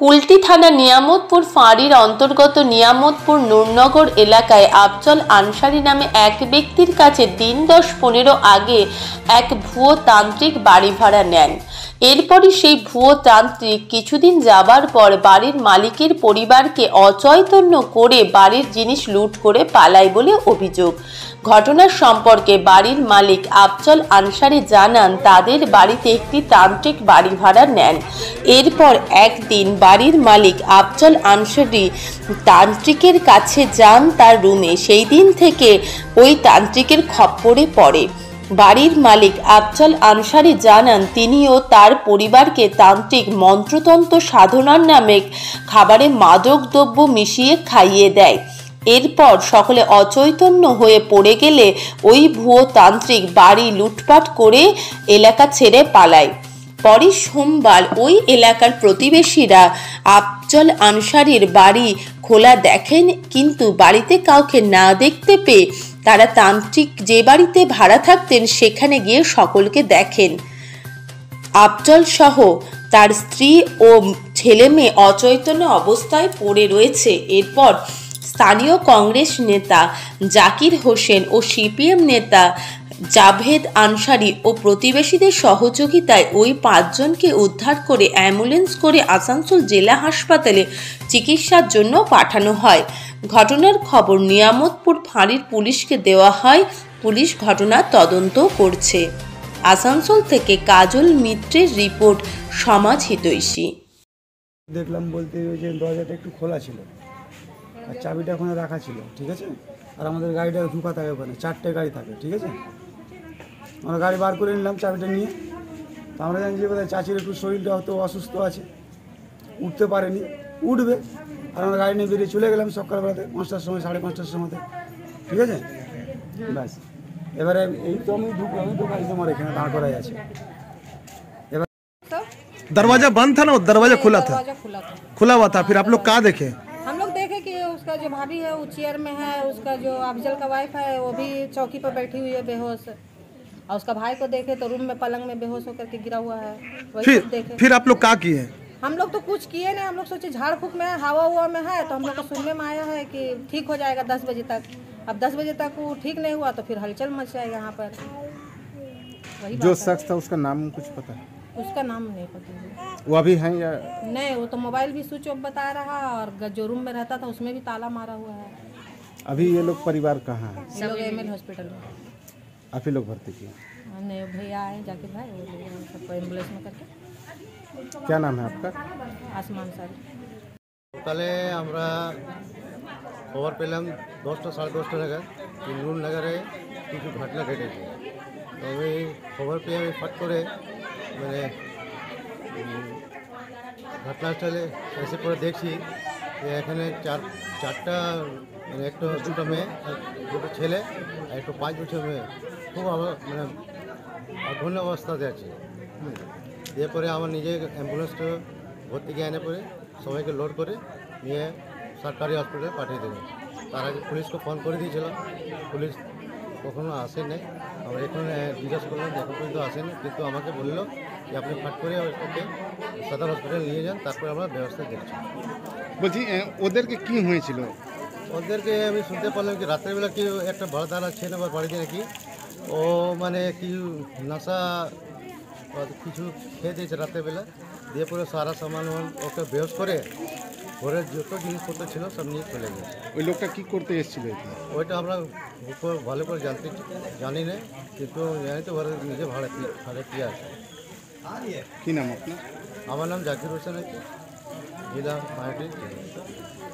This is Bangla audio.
কুলটি থানা নিয়ামতপুর ফাঁড়ির অন্তর্গত নিয়ামতপুর নূরনগর এলাকায় আফজল আনসারি নামে এক ব্যক্তির কাছে দিন দশ পনেরো আগে এক ভুয়ো তান্ত্রিক বাড়ি ভাড়া নেন এরপরই সেই ভুয়ো তান্ত্রিক কিছুদিন যাবার পর বাড়ির মালিকের পরিবারকে অচৈতন্য করে বাড়ির জিনিস লুট করে পালায় বলে অভিযোগ ঘটনার সম্পর্কে বাড়ির মালিক আফজল আনসারি জানান তাদের বাড়িতে একটি তান্ত্রিক বাড়ি ভাড়া নেন এরপর একদিন বাড়ির মালিক আফজল আনসারি তান্ত্রিকের কাছে যান তার রুমে সেই দিন থেকে ওই তান্ত্রিকের খপ্পরে পড়ে বাড়ির মালিক আফজাল আনসারি জানান তিনি ও তার পরিবারকে তান্ত্রিক মন্ত্রতন্ত্র সাধনার নামে খাবারে মাদক দ্রব্য মিশিয়ে খাইয়ে দেয় এরপর সকলে অচৈতন্য হয়ে পড়ে গেলে ওই ভুয়ো তান্ত্রিক বাড়ি লুটপাট করে এলাকা ছেড়ে পালায় পরে সোমবার ওই এলাকার প্রতিবেশীরা আফজল আনসারির বাড়ি খোলা দেখেন কিন্তু বাড়িতে কাউকে না দেখতে পেয়ে তারা তান্ত্রিক যে বাড়িতে ভাড়া থাকতেন সেখানে গিয়ে সকলকে দেখেন আফজল সহ তার স্ত্রী ও ছেলে মেয়ে অচৈতন্য অবস্থায় পড়ে রয়েছে এরপর স্থানীয় কংগ্রেস নেতা জাকির হোসেন ও সিপিএম নেতা জাভেদ আনসারি ও প্রতিবেশীদের সহযোগিতায় ওই পাঁচজনকে উদ্ধার করে অ্যাম্বুলেন্স করে আসানসোল জেলা হাসপাতালে চিকিৎসার জন্য পাঠানো হয় ঘটনার খবর নিয়ামতপুর ফাঁড়ির পুলিশকে দেওয়া হয় পুলিশ ঘটনা তদন্ত করছে আসানসোল থেকে কাজল মিত্রের রিপোর্ট সমাজ হিতৈষী দেখলাম বলতে ওই যে দরজাটা একটু খোলা ছিল আর চাবিটা ওখানে রাখা ছিল ঠিক আছে আর আমাদের গাড়িটা ঢুকা থাকে ওখানে চারটে গাড়ি থাকে ঠিক আছে আমরা গাড়ি বার করে নিলাম চাবিটা নিয়ে তো আমরা জানি যে বোধহয় চাচির একটু শরীরটা হয়তো অসুস্থ আছে উঠতে পারেনি উঠবে আর গাড়ি নিয়ে বেরিয়ে চলে গেলাম সকালবেলাতে পাঁচটার সময় সাড়ে পাঁচটার সময়তে ঠিক আছে ব্যাস এবারে এই তো আমি ঢুকলাম আমি ঢুকাই তোমার এখানে দাঁড় করাই আছে এবার दरवाजा बंद था ना दरवाजा खुला था खुला हुआ था फिर आप लोग कहाँ देखे हम लोग देखे कि उसका जो भाभी है वो चेयर में है उसका जो अफजल का वाइफ है वो भी चौकी पर बैठी हुई है बेहोश और उसका भाई को देखे तो रूम में पलंग में बेहोश होकर के गिरा हुआ है फिर देखे फिर आप लोग क्या किए हम लोग तो कुछ किए नहीं हम लोग सोचे झाड़ फूक में हवा हुआ में है तो हम लोग को तो सुनने में आया है कि ठीक हो जाएगा दस बजे तक अब दस बजे तक वो ठीक नहीं हुआ तो फिर हलचल मच जाएगा यहाँ पर वही जो शख्स था उसका नाम कुछ पता है उसका नाम नहीं पता वो अभी है या नहीं वो तो मोबाइल भी स्विच ऑफ बता रहा और जो रूम में रहता था उसमें भी ताला मारा हुआ है अभी ये लोग परिवार कहाँ है लोग हॉस्पिटल में लोग भर्ती किए हाँ, नहीं भैया आए जाके भाई वो लोग सबको एम्बुलेंस में करके क्या नाम है आपका আসমান স্যার সকালে আমরা খবর পেলাম দশটা সাড়ে দশটা নাগাদ যে নাগারে কিছু ঘটনা ঘটেছে তো আমি খবর পেয়ে আমি ফট করে মানে উম, ঘটনাস্থলে এসে পরে দেখছি যে এখানে চার চারটা মানে একটা দুটো মেয়ে দুটো ছেলে আর একটা পাঁচ বছর মেয়ে খুব মানে অঘন্য অবস্থাতে আছে হুম। দিয়ে পরে আমার নিজে অ্যাম্বুলেন্সটা ভর্তি গিয়ে এনে পরে সবাইকে লোড করে নিয়ে সরকারি হসপিটালে পাঠিয়ে দেবে তার আগে পুলিশকে ফোন করে দিয়েছিলাম পুলিশ কখনো আসে নাই আমার এখানে জিজ্ঞেস করলাম এখন পর্যন্ত আসেনি কিন্তু আমাকে বললো যে আপনি ফাট করে ওকে সদর হসপিটাল নিয়ে যান তারপরে আমরা ব্যবস্থা দেখছি বলছি ওদেরকে কি হয়েছিল ওদেরকে আমি শুনতে পারলাম কি রাত্রেবেলা কি একটা ভাড়া দাঁড়া ছেলে বা বাড়িতে নাকি ও মানে কি নাসা কিছু খেয়ে দিয়েছে রাতেরবেলা দিয়ে পরে সারা সামান ওকে বেহস করে ঘরের যত জিনিসপত্র ছিল সব নিয়ে চলে গেছে ওই লোকটা কি করতে এসেছিল ওইটা আমরা ভালো করে জানতে জানি না কিন্তু জানি তো ঘরে নিজে ভাড়া ভাড়া কি আছে কি নাম আপনার আমার নাম জাকির হোসেন আছে জেলা মায়াটি